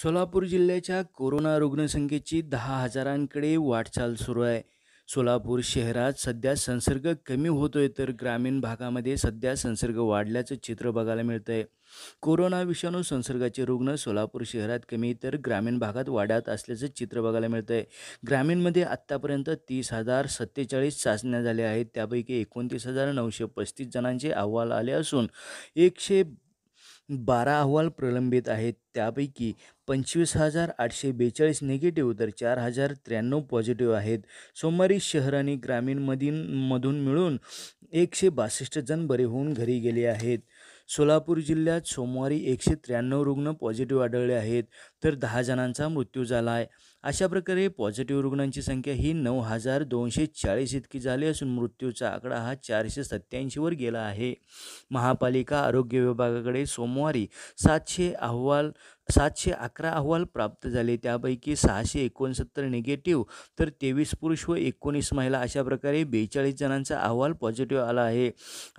सोलापूर जिल्ह्याच्या कोरोना रुग्णसंख्येची दहा हजारांकडे वाटचाल सुरू आहे सोलापूर शहरात सध्या संसर्ग कमी होतोय तर ग्रामीण भागामध्ये सध्या संसर्ग वाढल्याचं चित्र बघायला मिळतं आहे कोरोना विषाणू संसर्गाचे रुग्ण सोलापूर शहरात कमी तर ग्रामीण भागात वाढत असल्याचं चित्र बघायला मिळतं आहे ग्रामीणमध्ये आत्तापर्यंत तीस हजार सत्तेचाळीस चाचण्या झाल्या आहेत त्यापैकी एकोणतीस हजार नऊशे पस्तीस जणांचे अहवाल आले असून एकशे बारा अहवाल प्रलंबित आहेत त्यापैकी पंचवीस हजार आठशे बेचाळीस निगेटिव्ह तर चार हजार त्र्याण्णव पॉझिटिव्ह आहेत सोमवारी शहर आणि ग्रामीणमधील मधून मिळून एकशे बासष्ट जण बरे होऊन घरी गेले आहेत सोलापूर जिल्ह्यात सोमवारी एकशे त्र्याण्णव रुग्ण पॉझिटिव्ह आढळले आहेत तर दहा जणांचा मृत्यू झाला आहे अशा प्रकारे पॉझिटिव्ह रुग्णांची संख्या ही नऊ हजार दोनशे चाळीस इतकी झाली असून मृत्यूचा आकडा हा चारशे सत्त्याऐंशीवर गेला आहे महापालिका आरोग्य विभागाकडे सोमवारी सातशे अहवाल सातशे अकरा अहवाल प्राप्त झाले त्यापैकी सहाशे एकोणसत्तर निगेटिव्ह तर तेवीस पुरुष व एकोणीस महिला अशा प्रकारे बेचाळीस जणांचा अहवाल पॉझिटिव्ह आला आहे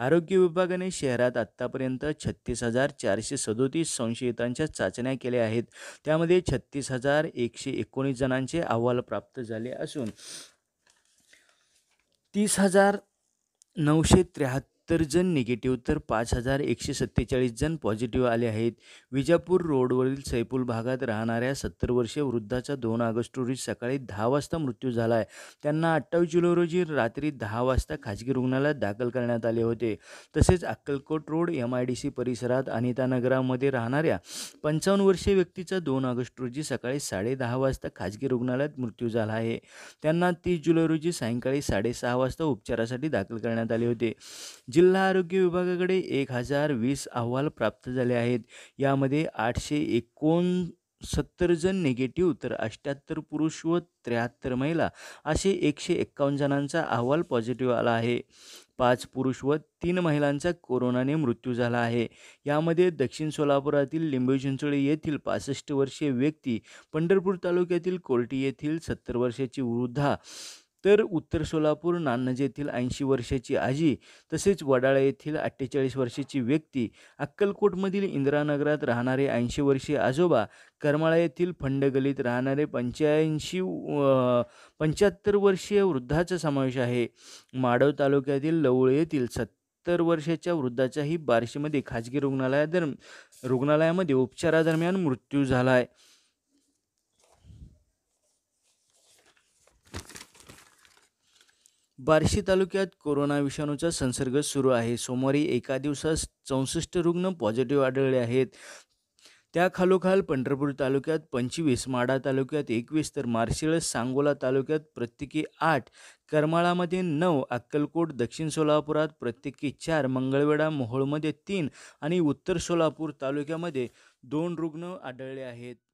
आरोग्य विभागाने शहरात आत्तापर्यंत छत्तीस हजार चारशे सदोतीस संशयितांच्या चाचण्या केल्या आहेत त्यामध्ये छत्तीस हजार एकशे एकोणीस जणांचे अहवाल प्राप्त झाले असून तीस हजार नऊशे त्र्याहत्तर सत्तर जण निगेटिव्ह तर पाच हजार एकशे सत्तेचाळीस जण पॉझिटिव्ह आले आहेत विजापूर रोडवरील सैपूल भागात राहणाऱ्या सत्तर वर्षीय वृद्धाचा दोन ऑगस्ट रोजी सकाळी दहा वाजता मृत्यू झाला आहे त्यांना अठ्ठावीस जुलै रोजी रात्री दहा वाजता खाजगी रुग्णालयात दाखल करण्यात आले होते तसेच Akkalkot road M I D C परिसरात अनितानगरामध्ये राहणाऱ्या पंचावन्न वर्षीय व्यक्तीचा दोन ऑगस्ट रोजी सकाळी साडे वाजता खाजगी रुग्णालयात मृत्यू झाला आहे त्यांना तीस जुलै रोजी सायंकाळी साडेसहा वाजता उपचारासाठी दाखल करण्यात आले होते जिल्हा आरोग्य विभागाकडे एक हजार वीस अहवाल प्राप्त झाले आहेत यामध्ये आठशे एकोण सत्तर जण निगेटिव्ह तर अष्ट्याहत्तर पुरुष व त्र्याहत्तर महिला असे एकशे एक्कावन्न जणांचा अहवाल पॉझिटिव्ह आला आहे पाच पुरुष व तीन महिलांचा कोरोनाने मृत्यू झाला आहे यामध्ये दक्षिण सोलापुरातील लिंबू चिंचोळी येथील पासष्ट वर्षीय व्यक्ती पंढरपूर तालुक्यातील कोर्टी येथील सत्तर वर्षाची वृद्धा तर उत्तर सोलापूर नान्नज येथील ऐंशी वर्षाची आजी तसेच वडाळा येथील अठ्ठेचाळीस वर्षाची व्यक्ती अक्कलकोटमधील इंदिरानगरात राहणारे ऐंशी वर्षीय आजोबा करमाळा येथील फंडगलीत राहणारे पंच्याऐंशी पंच्याहत्तर वर्षीय वृद्धाचा समावेश आहे माडव तालुक्यातील लवळ येथील सत्तर वर्षाच्या वृद्धाच्याही बारशीमध्ये खाजगी रुग्णालयादरम रुग्णालयामध्ये उपचारादरम्यान मृत्यू झाला आहे बार्शी तालुक्यात कोरोना विषाणूचा संसर्ग सुरू आहे सोमवारी एका दिवसात चौसष्ट रुग्ण पॉझिटिव्ह आढळले आहेत त्याखालोखाल पंढरपूर तालुक्यात पंचवीस माडा तालुक्यात एकवीस तर मार्शिळस सांगोला तालुक्यात प्रत्येकी आठ करमाळामध्ये नऊ अक्कलकोट दक्षिण सोलापुरात प्रत्येकी चार मंगळवेढा मोहोळमध्ये तीन आणि उत्तर सोलापूर तालुक्यामध्ये दोन रुग्ण आढळले आहेत